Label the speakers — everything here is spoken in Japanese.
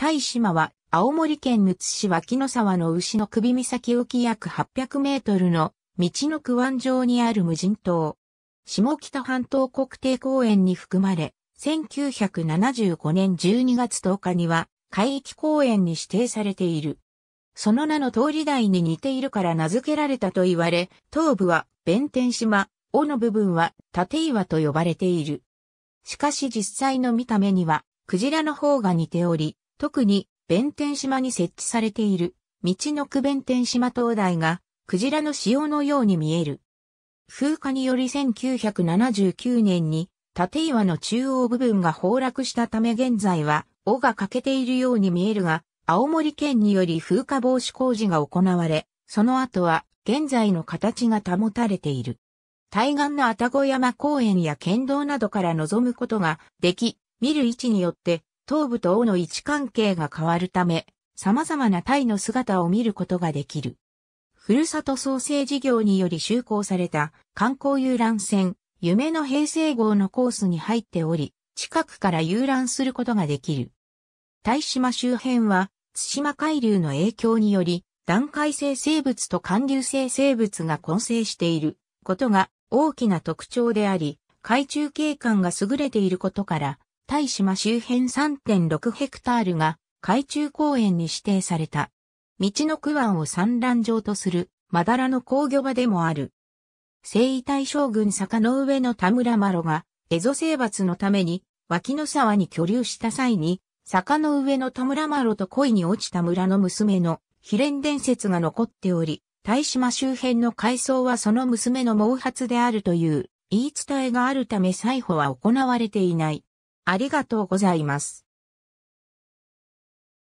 Speaker 1: 対島は、青森県むつ市脇の沢の牛の首岬沖約800メートルの道の区湾上にある無人島。下北半島国定公園に含まれ、1975年12月10日には海域公園に指定されている。その名の通り台に似ているから名付けられたと言われ、東部は弁天島、尾の部分は立岩と呼ばれている。しかし実際の見た目には、クジラの方が似ており、特に弁天島に設置されている、道のく弁天島灯台が、クジラの潮のように見える。風化により1979年に、立岩の中央部分が崩落したため現在は、尾が欠けているように見えるが、青森県により風化防止工事が行われ、その後は現在の形が保たれている。対岸の愛宕山公園や県道などから望むことができ、見る位置によって頭部と尾の位置関係が変わるため、様々なタイの姿を見ることができる。ふるさと創生事業により就航された観光遊覧船、夢の平成号のコースに入っており、近くから遊覧することができる。大島周辺は、対馬海流の影響により、段階性生物と寒流性生物が混成していることが大きな特徴であり、海中景観が優れていることから、大島周辺3.6ヘクタールが海中公園に指定された。道の区湾を産卵場とする、まだらの工業場でもある。征夷大将軍坂の上の田村麻呂が、エゾ征伐のために、脇の沢に居留した際に、坂の上の田村麻呂と恋に落ちた村の娘の、秘伝伝説が残っており、大島周辺の海藻はその娘の毛髪であるという言い伝えがあるため裁捕は行われていない。ありがとうございます。